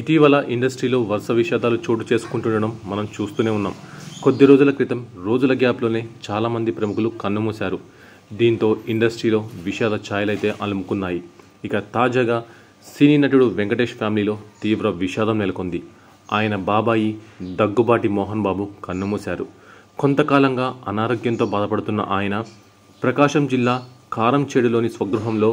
ఇటీవల ఇండస్ట్రీలో వరుస విషాదాలు చోటు చేసుకుంటుండడం మనం చూస్తూనే ఉన్నాం కొద్ది రోజుల క్రితం రోజుల గ్యాప్లోనే చాలామంది ప్రముఖులు కన్నుమూశారు దీంతో ఇండస్ట్రీలో విషాద ఛాయలైతే అలుముకున్నాయి ఇక తాజాగా సినీ నటుడు వెంకటేష్ ఫ్యామిలీలో తీవ్ర విషాదం నెలకొంది ఆయన బాబాయి దగ్గుబాటి మోహన్ బాబు కన్నుమూశారు కొంతకాలంగా అనారోగ్యంతో బాధపడుతున్న ఆయన ప్రకాశం జిల్లా కారంచేడులోని స్వగృహంలో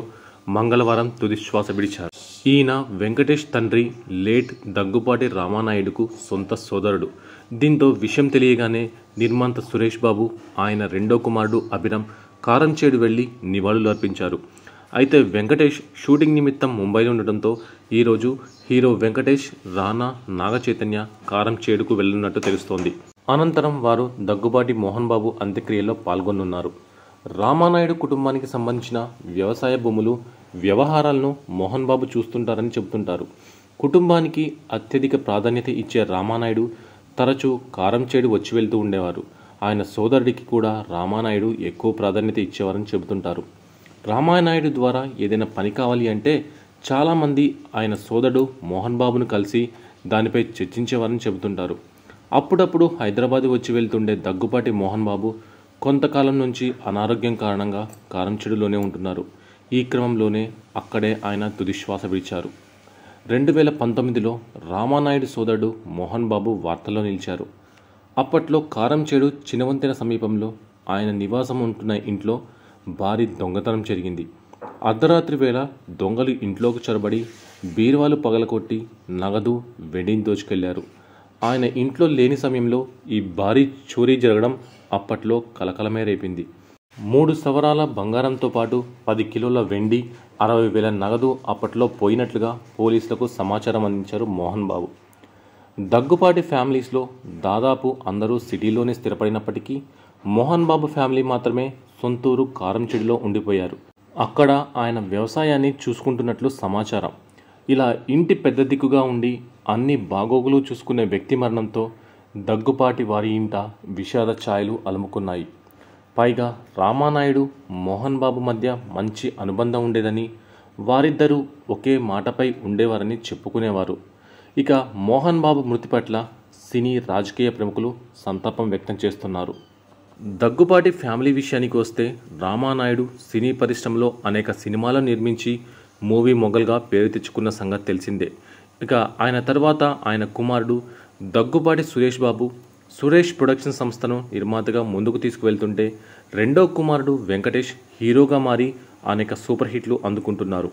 మంగళవారం తుదిశ్వాస విడిచారు ఈయన వెంకటేష్ తండ్రి లేట్ దగ్గుపాటి రామానాయుడుకు సొంత సోదరుడు దీంతో విషయం తెలియగానే నిర్మాంత సురేష్ బాబు ఆయన రెండో కుమారుడు అభిరామ్ కారంచేడు వెళ్ళి నివాళులు అర్పించారు అయితే వెంకటేష్ షూటింగ్ నిమిత్తం ముంబైలో ఉండటంతో ఈరోజు హీరో వెంకటేష్ రానా నాగచైతన్య కారంచేడుకు వెళ్ళనున్నట్టు తెలుస్తోంది అనంతరం వారు దగ్గుబాటి మోహన్ బాబు అంత్యక్రియల్లో పాల్గొనున్నారు రామానాయుడు కుటుంబానికి సంబంధించిన వ్యవసాయ భూములు వ్యవహారాలను మోహన్ బాబు చూస్తుంటారని చెబుతుంటారు కుటుంబానికి అత్యధిక ప్రాధాన్యత ఇచ్చే రామానాయుడు తరచూ కారం చేడు వచ్చి వెళ్తూ ఉండేవారు ఆయన సోదరుడికి కూడా రామానాయుడు ఎక్కువ ప్రాధాన్యత ఇచ్చేవారని చెబుతుంటారు రామానాయుడు ద్వారా ఏదైనా పని కావాలి అంటే చాలామంది ఆయన సోదరుడు మోహన్ బాబును కలిసి దానిపై చర్చించేవారని చెబుతుంటారు అప్పుడప్పుడు హైదరాబాద్ వచ్చి వెళ్తుండే దగ్గుపాటి మోహన్ బాబు కొంతకాలం నుంచి అనారోగ్యం కారణంగా చెడులోనే ఉంటున్నారు ఈ క్రమంలోనే అక్కడే ఆయన తుదిశ్వాస విడిచారు రెండు వేల పంతొమ్మిదిలో రామానాయుడు సోదరుడు మోహన్ బాబు వార్తల్లో నిలిచారు అప్పట్లో కారంచేడు చినవంతెన సమీపంలో ఆయన నివాసం ఉంటున్న ఇంట్లో భారీ దొంగతనం జరిగింది అర్ధరాత్రి వేళ దొంగలు ఇంట్లోకి చొరబడి బీరువాలు పగలకొట్టి నగదు వెండిని దోచుకెళ్లారు ఆయన ఇంట్లో లేని సమయంలో ఈ భారీ చోరీ జరగడం అప్పట్లో కలకలమే రేపింది మూడు సవరాల బంగారంతో పాటు పది కిలోల వెండి అరవై వేల నగదు అప్పట్లో పోయినట్లుగా పోలీసులకు సమాచారం అందించారు మోహన్ బాబు దగ్గుపాటి ఫ్యామిలీస్లో దాదాపు అందరూ సిటీలోనే స్థిరపడినప్పటికీ మోహన్ బాబు ఫ్యామిలీ మాత్రమే సొంతూరు కారంచెడిలో ఉండిపోయారు అక్కడ ఆయన వ్యవసాయాన్ని చూసుకుంటున్నట్లు సమాచారం ఇలా ఇంటి పెద్ద దిక్కుగా ఉండి అన్ని బాగోగులు చూసుకునే వ్యక్తి మరణంతో దగ్గుపాటి వారి ఇంట విషాద ఛాయలు అలుముకున్నాయి పైగా రామానాయుడు మోహన్ బాబు మధ్య మంచి అనుబంధం ఉండేదని వారిద్దరూ ఒకే మాటపై ఉండేవారని చెప్పుకునేవారు ఇక మోహన్ బాబు మృతి పట్ల సినీ రాజకీయ ప్రముఖులు సంతాపం వ్యక్తం చేస్తున్నారు దగ్గుబాటి ఫ్యామిలీ విషయానికి వస్తే రామానాయుడు సినీ పరిశ్రమలో అనేక సినిమాలు నిర్మించి మూవీ మొగల్గా పేరు తెచ్చుకున్న సంగతి తెలిసిందే ఇక ఆయన తర్వాత ఆయన కుమారుడు దగ్గుబాటి సురేష్ బాబు సురేష్ ప్రొడక్షన్ సంస్థను నిర్మాతగా ముందుకు తీసుకువెళ్తుంటే రెండో కుమారుడు వెంకటేష్ హీరోగా మారి అనేక సూపర్ హిట్లు అందుకుంటున్నారు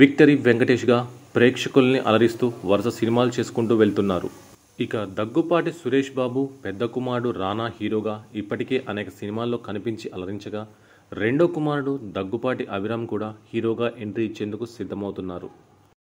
విక్టరీ వెంకటేష్గా ప్రేక్షకుల్ని అలరిస్తూ వరుస సినిమాలు చేసుకుంటూ వెళ్తున్నారు ఇక దగ్గుపాటి సురేష్ బాబు పెద్ద కుమారుడు రానా హీరోగా ఇప్పటికే అనేక సినిమాల్లో కనిపించి అలరించగా రెండో కుమారుడు దగ్గుపాటి అభిరామ్ కూడా హీరోగా ఎంట్రీ ఇచ్చేందుకు సిద్ధమవుతున్నారు